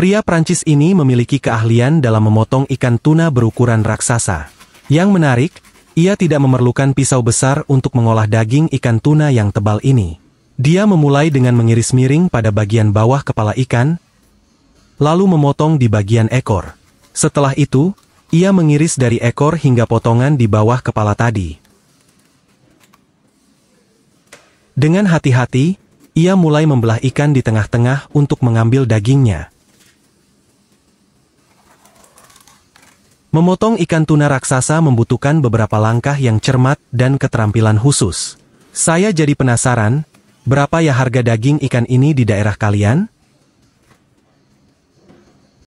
Pria Prancis ini memiliki keahlian dalam memotong ikan tuna berukuran raksasa. Yang menarik, ia tidak memerlukan pisau besar untuk mengolah daging ikan tuna yang tebal ini. Dia memulai dengan mengiris miring pada bagian bawah kepala ikan, lalu memotong di bagian ekor. Setelah itu, ia mengiris dari ekor hingga potongan di bawah kepala tadi. Dengan hati-hati, ia mulai membelah ikan di tengah-tengah untuk mengambil dagingnya. Memotong ikan tuna raksasa membutuhkan beberapa langkah yang cermat dan keterampilan khusus. Saya jadi penasaran, berapa ya harga daging ikan ini di daerah kalian?